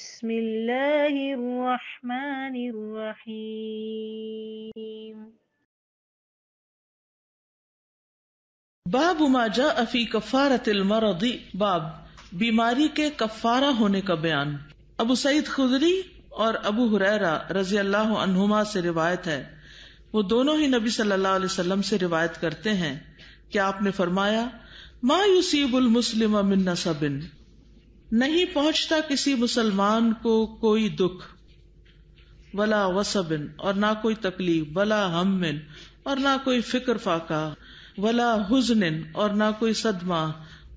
بسم الله الرحمن الرحيم बाब मा जा अफी कफारत मरदी बाब बीमारी के कफारा होने का बयान अबू सईद खुदरी और अबू हुरैरा रजी अल्लाह अनहुमा से रिवायत है वो दोनों ही नबी सल्लल्लाहु अलैहि वसल्लम से रिवायत करते हैं कि आपने फरमाया मा युसीबुल मुस्लिम मिन नसबिन नहीं पहुंचता किसी मुसलमान को कोई दुख वला वसबिन और ना कोई तकलीफ वला हमिन और ना कोई फिक्र फाका वला हुजनिन और ना कोई सदमा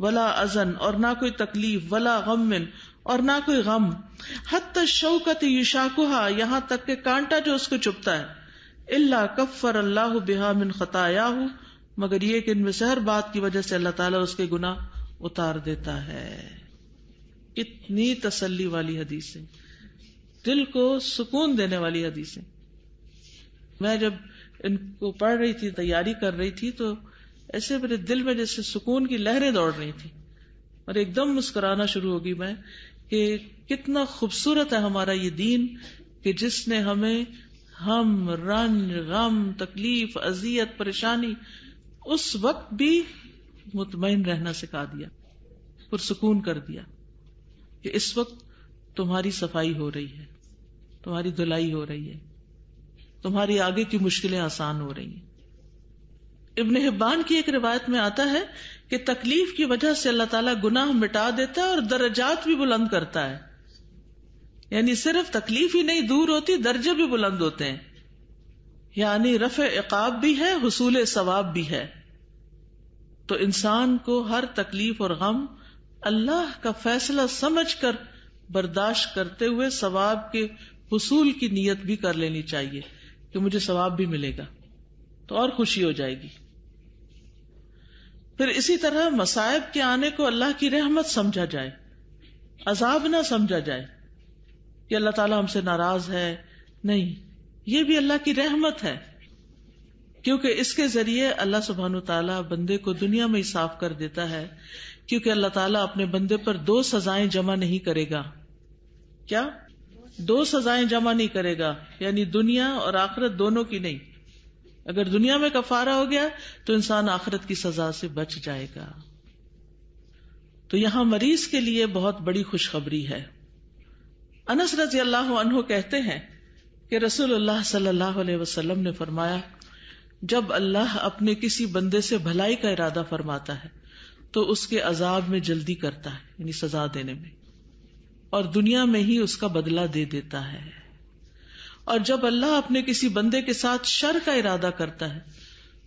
वला अजन और ना कोई तकलीफ वला गमिन और ना कोई गम हत शौकत युशाकुहा यहाँ तक के कांटा जो उसको चुपता है इल्ला कफर अल्लाह बिहा मिन खताया मगर ये कि इनमें से बात की वजह से अल्लाह ताला उसके गुना उतार देता है इतनी तसल्ली वाली हदीसें दिल को सुकून देने वाली हदीसें मैं जब इनको पढ़ रही थी तैयारी कर रही थी तो ऐसे मेरे दिल में जैसे सुकून की लहरें दौड़ रही थी और एकदम मुस्कुराना शुरू होगी मैं कि कितना खूबसूरत है हमारा ये दीन कि जिसने हमें हम रन गम तकलीफ अजियत परेशानी उस वक्त भी मुतमिन रहना सिखा दिया पुरसकून कर दिया कि इस वक्त तुम्हारी सफाई हो रही है तुम्हारी धुलाई हो रही है तुम्हारी आगे की मुश्किलें आसान हो रही हैं इब्न हिब्बान की एक रिवायत में आता है कि तकलीफ की वजह से अल्लाह ताला गुनाह मिटा देता है और दर्जात भी बुलंद करता है यानी सिर्फ तकलीफ ही नहीं दूर होती दर्जे भी बुलंद होते हैं यानी रफ इकाब भी है हसूल सवाब भी है तो इंसान को हर तकलीफ और गम अल्लाह का फैसला समझ कर बर्दाश्त करते हुए सवाब के हसूल की नीयत भी कर लेनी चाहिए कि मुझे सवाब भी मिलेगा तो और खुशी हो जाएगी फिर इसी तरह मसायब के आने को अल्लाह की रहमत समझा जाए अजाब ना समझा जाए कि अल्लाह ताला हमसे नाराज है नहीं ये भी अल्लाह की रहमत है क्योंकि इसके जरिए अल्लाह सुबहान तला बंदे को दुनिया में ही साफ कर देता है क्योंकि अल्लाह ताला अपने बंदे पर दो सजाएं जमा नहीं करेगा क्या दो सजाएं जमा नहीं करेगा यानी दुनिया और आखरत दोनों की नहीं अगर दुनिया में कफारा हो गया तो इंसान आखरत की सजा से बच जाएगा तो यहां मरीज के लिए बहुत बड़ी खुशखबरी है अनस रजी अल्लाह कहते हैं कि रसूलुल्लाह सल्लल्लाहु अलैहि वसल्लम ने फरमाया जब अल्लाह अपने किसी बंदे से भलाई का इरादा फरमाता है तो उसके अजाब में जल्दी करता है यानी सजा देने में और दुनिया में ही उसका बदला दे देता है और जब अल्लाह अपने किसी बंदे के साथ शर का इरादा करता है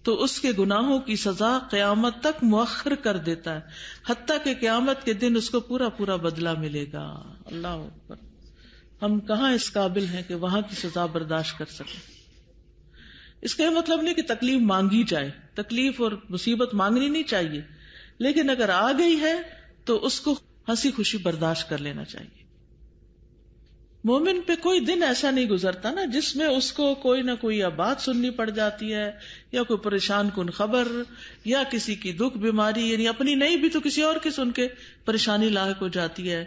तो उसके गुनाहों की सजा क्यामत तक मौखर कर देता है हती के क्यामत के दिन उसको पूरा पूरा बदला मिलेगा अल्लाह हम कहा इस काबिल है कि वहां की सजा बर्दाश्त कर सकें इसका मतलब नहीं कि तकलीफ मांगी जाए तकलीफ और मुसीबत मांगनी नहीं चाहिए लेकिन अगर आ गई है तो उसको हंसी खुशी बर्दाश्त कर लेना चाहिए मोमिन पे कोई दिन ऐसा नहीं गुजरता ना जिसमें उसको कोई ना कोई या बात सुननी पड़ जाती है या कोई परेशान कन खबर या किसी की दुख बीमारी यानी अपनी नहीं भी तो किसी और की सुन के परेशानी लाक हो जाती है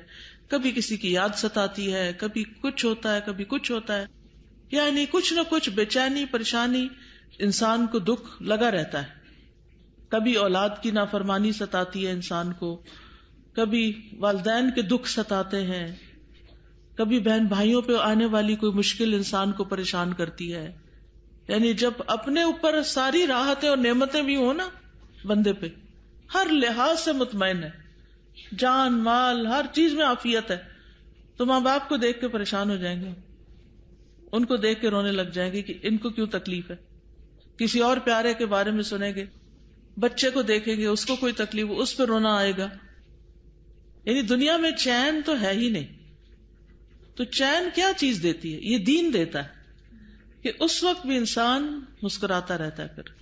कभी किसी की याद सताती है कभी कुछ होता है कभी कुछ होता है यानी कुछ न कुछ बेचैनी परेशानी इंसान को दुख लगा रहता है कभी औलाद की नाफरमानी सताती है इंसान को कभी वालदेन के दुख सताते हैं कभी बहन भाइयों पे आने वाली कोई मुश्किल इंसान को परेशान करती है यानी जब अपने ऊपर सारी राहतें और नेमतें भी हो ना बंदे पे हर लिहाज से मुतमैन है जान माल हर चीज में आफियत है तो माँ बाप को देख के परेशान हो जाएंगे उनको देख के रोने लग जाएंगे कि इनको क्यों तकलीफ है किसी और प्यारे के बारे में सुनेंगे बच्चे को देखेंगे उसको कोई तकलीफ उस पर रोना आएगा यानी दुनिया में चैन तो है ही नहीं तो चैन क्या चीज देती है ये दीन देता है कि उस वक्त भी इंसान मुस्कुराता रहता है फिर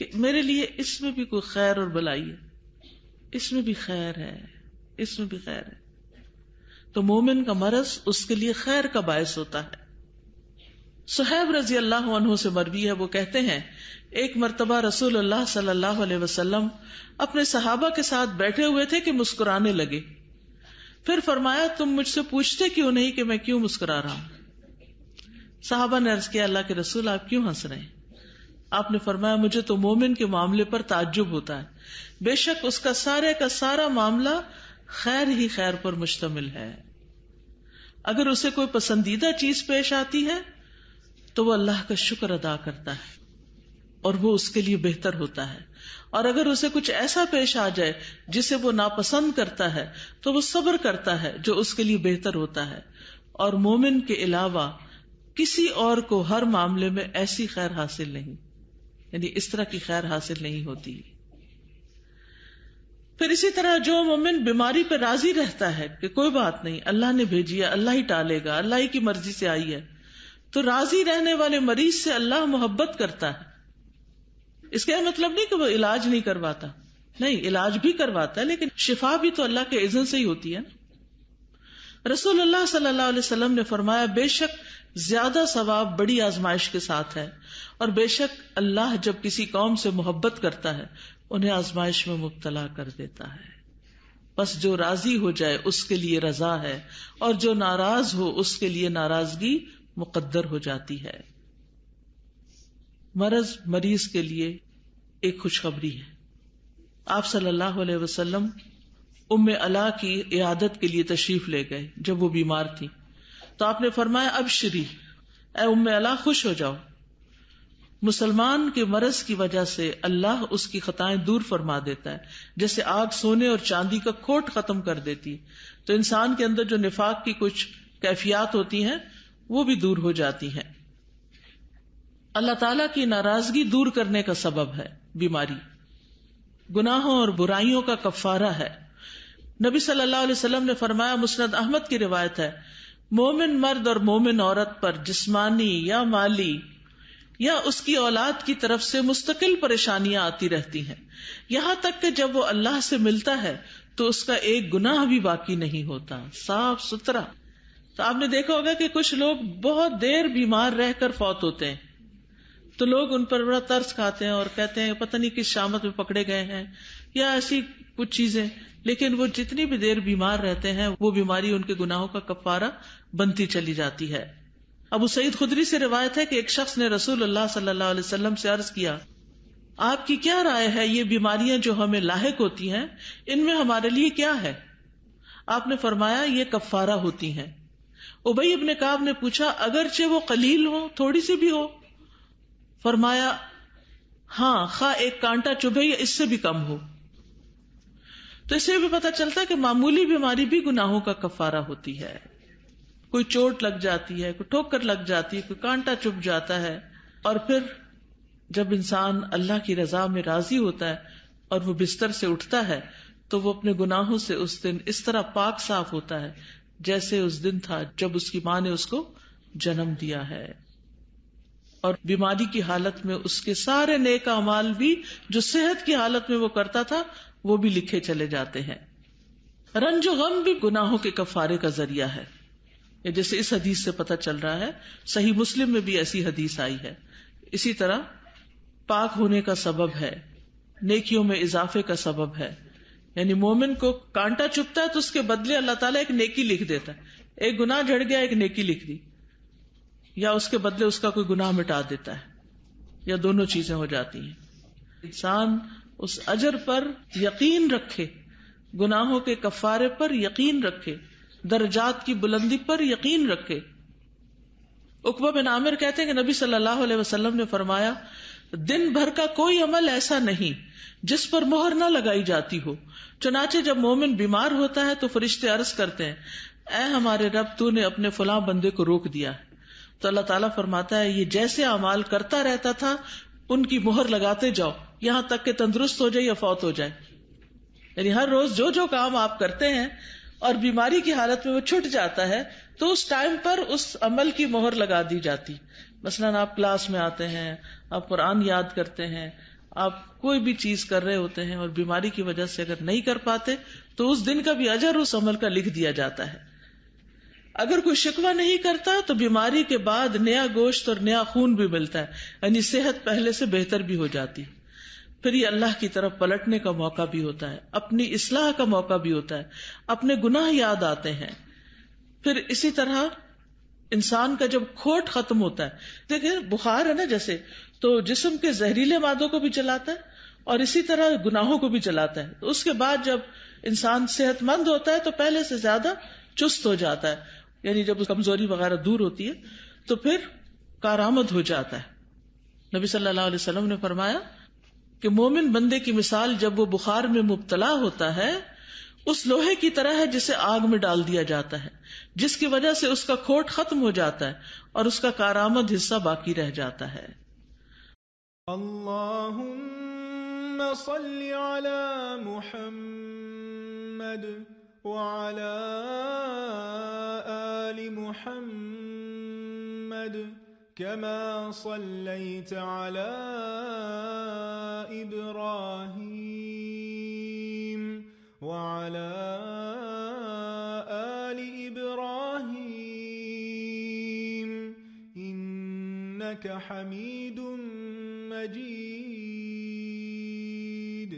कि मेरे लिए इसमें भी कोई खैर और भलाई है इसमें भी खैर है इसमें भी खैर है तो मोमिन का मरस उसके लिए खैर का बायस होता है सुहैब रजी अल्लाह से मरवी है वो कहते हैं एक मरतबा रसूल अल्लाह सल्लल्लाहु अलैहि वसल्लम अपने सहाबा के साथ बैठे हुए थे कि मुस्कुराने लगे फिर फरमाया तुम मुझसे पूछते क्यों नहीं कि मैं क्यों मुस्कुरा रहा हूं साहबा ने अर्ज किया अल्लाह के रसूल आप क्यों हंस रहे हैं आपने फरमाया मुझे तो मोमिन के मामले पर ताज्जुब होता है बेशक उसका सारे का सारा मामला खैर ही खैर पर मुश्तमिल है अगर उसे कोई पसंदीदा चीज पेश आती है तो वो अल्लाह का शुक्र अदा करता है और वो उसके लिए बेहतर होता है और अगर उसे कुछ ऐसा पेश आ जाए जिसे वो नापसंद करता है तो वो सब्र करता है जो उसके लिए बेहतर होता है और मोमिन के अलावा किसी और को हर मामले में ऐसी खैर हासिल नहीं यानी इस तरह की खैर हासिल नहीं होती फिर इसी तरह जो मोमिन बीमारी पर राजी रहता है कि कोई बात नहीं अल्लाह ने भेजी है अल्लाह ही टालेगा अल्लाह की मर्जी से आई है तो राजी रहने वाले मरीज से अल्लाह मोहब्बत करता है इसका मतलब नहीं कि वो इलाज नहीं करवाता नहीं इलाज भी करवाता है लेकिन शिफा भी तो अल्लाह के इजन से ही होती है ना रसूल सल्लल्लाहु अलैहि वसल्लम ने फरमाया बेशक ज्यादा सवाब बड़ी आजमाइश के साथ है और बेशक अल्लाह जब किसी कौम से मोहब्बत करता है उन्हें आजमाइश में मुबतला कर देता है बस जो राजी हो जाए उसके लिए रजा है और जो नाराज हो उसके लिए नाराजगी मुकद्दर हो जाती है मरज मरीज के लिए एक खुशखबरी है आप सल्लल्लाहु अलैहि वसल्लम उम अला की इयादत के लिए तशरीफ ले गए जब वो बीमार थी तो आपने फरमाया अब श्री ए उम अला खुश हो जाओ मुसलमान के मरज की वजह से अल्लाह उसकी खताएं दूर फरमा देता है जैसे आग सोने और चांदी का खोट खत्म कर देती है तो इंसान के अंदर जो निफाक की कुछ कैफियात होती हैं वो भी दूर हो जाती है अल्लाह तला की नाराजगी दूर करने का सबब है बीमारी गुनाहों और बुराइयों का कफारा है नबी सल्लल्लाहु अलैहि वसल्लम ने फरमाया मुस्नद अहमद की रिवायत है मोमिन मर्द और मोमिन औरत पर जिस्मानी या माली या उसकी औलाद की तरफ से मुस्तकिल परेशानियां आती रहती हैं यहां तक कि जब वो अल्लाह से मिलता है तो उसका एक गुनाह भी बाकी नहीं होता साफ सुथरा तो आपने देखा होगा कि कुछ लोग बहुत देर बीमार रहकर फौत होते हैं तो लोग उन पर बड़ा तर्स खाते हैं और कहते हैं पता नहीं किस शामत में पकड़े गए हैं या ऐसी कुछ चीजें लेकिन वो जितनी भी देर बीमार रहते हैं वो बीमारी उनके गुनाहों का कफारा बनती चली जाती है अब उस सईद खुदरी से रिवायत है कि एक शख्स ने रसूल अल्लाह सल्लल्लाहु अलैहि से अर्ज किया आपकी क्या राय है ये बीमारियां जो हमें लाहक होती हैं इनमें हमारे लिए क्या है आपने फरमाया ये कफारा होती हैं उबई इबन काब ने पूछा अगरचे वो कलील हो थोड़ी सी भी हो फरमाया हाँ खा एक कांटा चुभे या इससे भी कम हो तो इससे भी पता चलता है कि मामूली बीमारी भी गुनाहों का कफारा होती है कोई चोट लग जाती है कोई ठोकर लग जाती है कोई कांटा चुभ जाता है और फिर जब इंसान अल्लाह की रजा में राजी होता है और वो बिस्तर से उठता है तो वो अपने गुनाहों से उस दिन इस तरह पाक साफ होता है जैसे उस दिन था जब उसकी मां ने उसको जन्म दिया है और बीमारी की हालत में उसके सारे नेक अमाल भी जो सेहत की हालत में वो करता था वो भी लिखे चले जाते हैं रंजो गम भी गुनाहों के कफारे का जरिया है या जैसे इस हदीस से पता चल रहा है सही मुस्लिम में भी ऐसी हदीस आई है इसी तरह पाक होने का सबब है नेकियों में इजाफे का सबब है यानी मोमिन को कांटा चुपता है तो उसके बदले अल्लाह ताला एक नेकी लिख देता है एक गुनाह झड़ गया एक नेकी लिख दी या उसके बदले उसका कोई गुनाह मिटा देता है या दोनों चीजें हो जाती हैं इंसान उस अजर पर यकीन रखे गुनाहों के कफारे पर यकीन रखे दर्जात की बुलंदी पर यकीन रखे उकबा बिन आमिर कहते हैं कि नबी सल्लल्लाहु अलैहि वसल्लम ने फरमाया दिन भर का कोई अमल ऐसा नहीं जिस पर मोहर न लगाई जाती हो चुनाचे जब मोमिन बीमार होता है तो फरिश्ते अर्ज करते हैं ऐ हमारे रब तू ने अपने फला बंदे को रोक दिया तो अल्लाह ताला फरमाता है ये जैसे अमाल करता रहता था उनकी मोहर लगाते जाओ यहां तक के तंदुरुस्त हो जाए या फौत हो जाए यानी हर रोज जो जो काम आप करते हैं और बीमारी की हालत में वो छुट जाता है तो उस टाइम पर उस अमल की मोहर लगा दी जाती मसलन आप क्लास में आते हैं आप कुरान याद करते हैं आप कोई भी चीज कर रहे होते हैं और बीमारी की वजह से अगर नहीं कर पाते तो उस दिन का भी अजर उस अमल का लिख दिया जाता है अगर कोई शिकवा नहीं करता तो बीमारी के बाद नया गोश्त और नया खून भी मिलता है यानी सेहत पहले से बेहतर भी हो जाती है फिर ये अल्लाह की तरफ पलटने का मौका भी होता है अपनी इसलाह का मौका भी होता है अपने गुनाह याद आते हैं फिर इसी तरह इंसान का जब खोट खत्म होता है देखिए बुखार है ना जैसे तो जिसम के जहरीले मादों को भी चलाता है और इसी तरह गुनाहों को भी चलाता है तो उसके बाद जब इंसान सेहतमंद होता है तो पहले से ज्यादा चुस्त हो जाता है यानी जब कमजोरी वगैरह दूर होती है तो फिर कारामद हो जाता है नबी सल्लल्लाहु अलैहि वसल्लम ने फरमाया कि मोमिन बंदे की मिसाल जब वो बुखार में मुबतला होता है उस लोहे की तरह है जिसे आग में डाल दिया जाता है जिसकी वजह से उसका खोट खत्म हो जाता है और उसका कार आमद हिस्सा बाकी रह जाता है كما صليت على ابراهيم وعلى ال ابراهيم انك حميد مجيد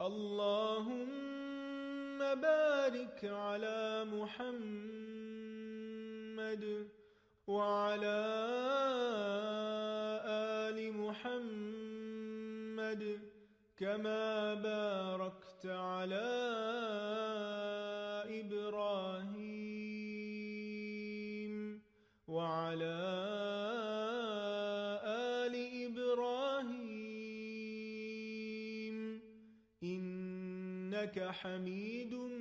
اللهم بارك على محمد وعلى آل محمد كما باركت على إبراهيم وعلى آل إبراهيم إنك حميد مجيد